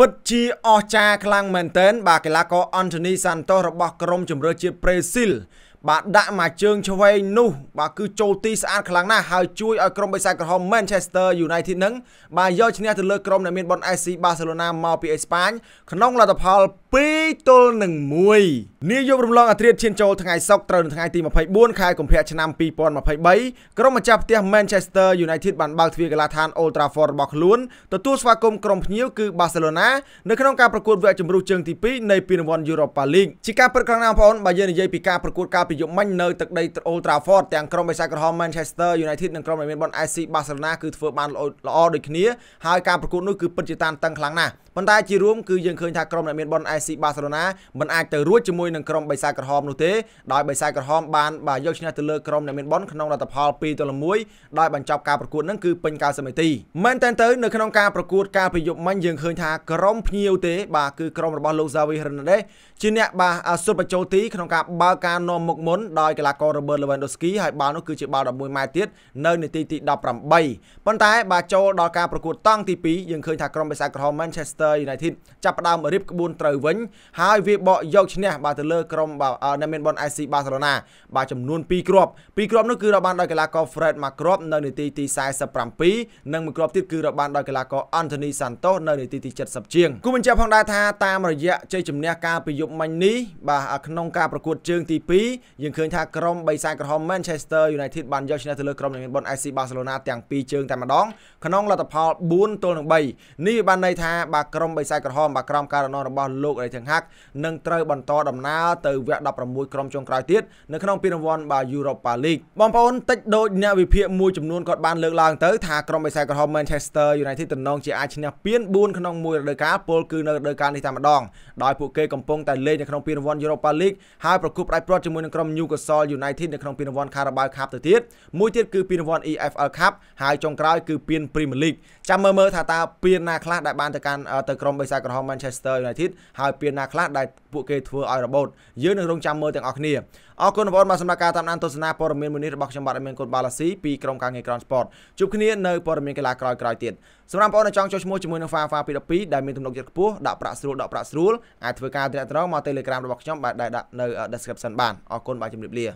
ពិតជាអស្ចារ្យខ្លាំងមែនទែនបាទកីឡាករអង់តូនីសាន់តូសរបស់ក្រុមជម្រើសជាតិប្រេស៊ីលបាទដាក់មួយជើងឆ្វេងនោះបាទគឺចូលទីស្អាតខ្លាំងណាស់ហើយជួយឲ្យក្រុមបិសាចក្រហម Manchester United នឹងបាទយកឈ្នះទៅលើក្រុមដែលមានប៉ុន SC Barcelona មកពីអេស្ប៉ាញក្នុងលទ្ធផល2ទល់នឹង1នាយករំលងអត្រាឈានចូលថ្ងៃសុក្រត្រូវនៅថ្ងៃទី24ខែកុម្ភៈឆ្នាំ2023ក្រុមម្ចាស់ផ្ទះ Manchester United បានបើកទ្វារកីឡដ្ឋាន Old Trafford របស់ខ្លួនទទួលស្វាគមន៍ក្រុមភ្ញៀវគឺ Barcelona នៅក្នុងការប្រកួតវគ្គជម្រុះជើងទី2នៃពានរង្វាន់ Europa League ជាការពិតខ្លាំងណាស់បងប្អូនបើយើងនិយាយពីការប្រកួតកាលពីពីយប់មិញនៅទឹកដី Old Trafford ទាំងក្រុមបេសាក្រហម Manchester United និងក្រុមដែលមានបន SC Barcelona គឺធ្វើបានល្អដូចគ្នាហើយការប្រកួតនោះគឺពិតជាតានតឹងខ្លាំងណាស់ប៉ុន្តែជារួមគឺយើងឃើញថាក្រុមដែលមានបន SC Barcelona មិនអាចទៅរួចជាមួយនឹងក្រុមបេសាក្រហមនោះទេដោយបេសាក្រហមបានបាទយកឈ្នះទៅលើក្រុមដែលមានបនក្នុងលទ្ធផល2ទល់1ដោយបញ្ចប់ការប្រកួតនឹងគឺពេញ90នាទីមែនតើទៅនៅក្នុងការប្រកួតការពីយប់មិញយើងឃើញថាក្រុមភ្ញៀវទេបាទគឺក្រុមរបស់លោក Xavi Hernandez ជាអ្នកបាទសុទ្ធបញ្ចូលទីក្នុងការបើកការនាំមុខមុនដោយកីឡាករ Robert Lewandowski ហើយបាល់នោះគឺជាបាល់11ម៉ែត្រទៀតនៅនាទីទី18ប៉ុន្តែបើចូលដល់ការប្រកួតតង់ទី2យើងឃើញថាក្រុមបេសាក្រហម Manchester United ចាប់ផ្ដើមរៀបក្បួនត្រូវវិញហើយវាបកយកឈ្នះបាទទៅលើក្រុមអ្នកមានបន SC Barcelona បាទចំនួន2គ្រាប់2គ្រាប់នោះគឺរបានដោយកីឡាករ Fred មួយគ្រាប់នៅនាទីទី47និងមួយគ្រាប់ទៀតគឺរបានដោយកីឡាករ Anthony Santos នៅនាទីទី70ជាងគូបញ្ជាក់ផងដែរថាតាមរយៈជ័យជំនះការពីយប់មិញនេះបាទក្នុងការប្រកួតជើងទី2យើងឃើញថាក្រុមបិសាចក្រហម Manchester United បានយកឈ្នះទៅលើក្រុមដែលមានបុន FC Barcelona ទាំងពីរជើងតែម្ដងក្នុងលទ្ធផល4ទល់នឹង3នេះបានន័យថាបើក្រុមបិសាចក្រហមបើក្រុមការរណនរបស់លោក Ray Ten Hag នឹងត្រូវបន្ត ដំណើរទៅវគ្គ16ក្រុមចុងក្រោយទៀតនៅក្នុងពានរង្វាន់បា Europa League បងប្អូនតិចដូចអ្នកវិភាគមួយចំនួនគាត់បានលើកឡើងទៅថាក្រុមបិសាចក្រហម Manchester United តំណងជាអាចឈ្នះពាន4ក្នុងមួយរដូវកាលពលគឺនៅរដូវកាលនេះតែម្ដងដោយពួកគេកំពុងតែលេងនៅក្នុងពានរង្វាន់ Europa League ហើយប្រគល់ផ្ដាច់ព្រាត់ជាមួយនឹងក្រុមក្រុម Newcastle United នៅក្នុងពានរង្វាន់ Carabao Cup ទៅទៀតមួយទៀតគឺពានរង្វាន់ EFL Cup ហើយចុងក្រោយគឺពាន Premier League ចាំមើលមើលថាតើពានណាខ្លះដែលបានទៅកាន់ទៅក្រុមបេសាក្រហម Manchester United ហើយពានណាខ្លះដែលពួកគេធ្វើឲ្យរបូតយើងនឹងរងចាំមើលទាំងអស់គ្នាអរគុណបងប្អូនបាទសម្រាប់ការតាមដានទស្សនាព័ត៌មានមួយនេះរបស់ខ្ញុំបាទអមីនកូនបាឡាស៊ីពីក្រុមការងារ Ground Sport ជួបគ្នានៅព័ត៌មានកីឡាក្រោយៗទៀតសម្រាប់បងប្អូនដែលចង់ចូលឈ្មោះជាមួយនឹង FIFA 2012ដែលមានទំនុកចិត្តខ្ពស់ដាក់ប្រាក់ស្រួលដាក់ប្រាក់ស្រួលអាចធ្វើការទាក់ទងមក Telegram របស់ខ្ញុំបាទដែលដាក់នៅ description បានអរគុណកូនបាទជំរាបលា